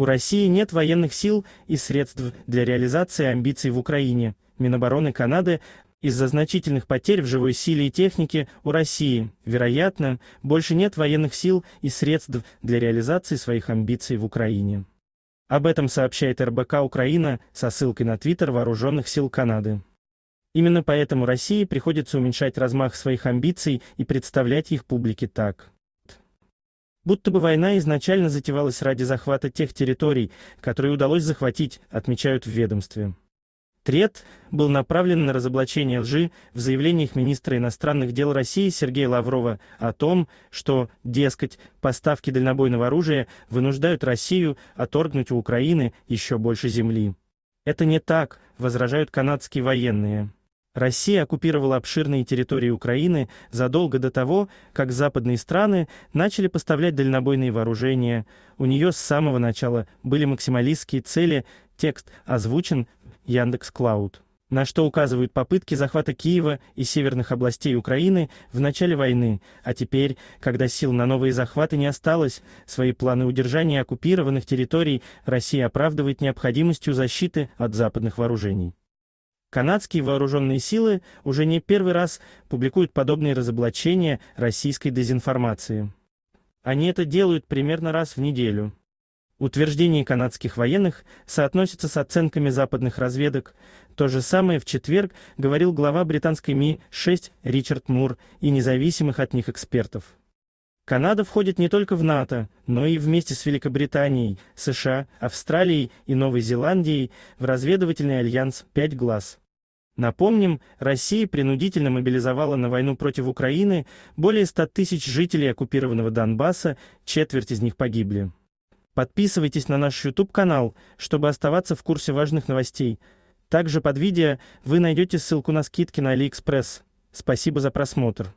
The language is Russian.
У России нет военных сил и средств для реализации амбиций в Украине. Минобороны Канады из-за значительных потерь в живой силе и технике у России, вероятно, больше нет военных сил и средств для реализации своих амбиций в Украине. Об этом сообщает РБК Украина со ссылкой на твиттер Вооруженных сил Канады. Именно поэтому России приходится уменьшать размах своих амбиций и представлять их публике так. Будто бы война изначально затевалась ради захвата тех территорий, которые удалось захватить, отмечают в ведомстве. Трет был направлен на разоблачение лжи в заявлениях министра иностранных дел России Сергея Лаврова о том, что, дескать, поставки дальнобойного оружия вынуждают Россию оторгнуть у Украины еще больше земли. Это не так, возражают канадские военные. Россия оккупировала обширные территории Украины задолго до того, как западные страны начали поставлять дальнобойные вооружения. У нее с самого начала были максималистские цели. Текст озвучен Яндекс Клауд. На что указывают попытки захвата Киева и северных областей Украины в начале войны, а теперь, когда сил на новые захваты не осталось, свои планы удержания оккупированных территорий Россия оправдывает необходимостью защиты от западных вооружений. Канадские вооруженные силы уже не первый раз публикуют подобные разоблачения российской дезинформации. Они это делают примерно раз в неделю. Утверждения канадских военных соотносятся с оценками западных разведок. То же самое в четверг говорил глава британской МИ-6 Ричард Мур и независимых от них экспертов. Канада входит не только в НАТО, но и вместе с Великобританией, США, Австралией и Новой Зеландией в разведывательный альянс «Пять глаз». Напомним, Россия принудительно мобилизовала на войну против Украины более 100 тысяч жителей оккупированного Донбасса, четверть из них погибли. Подписывайтесь на наш YouTube-канал, чтобы оставаться в курсе важных новостей. Также под видео вы найдете ссылку на скидки на AliExpress. Спасибо за просмотр.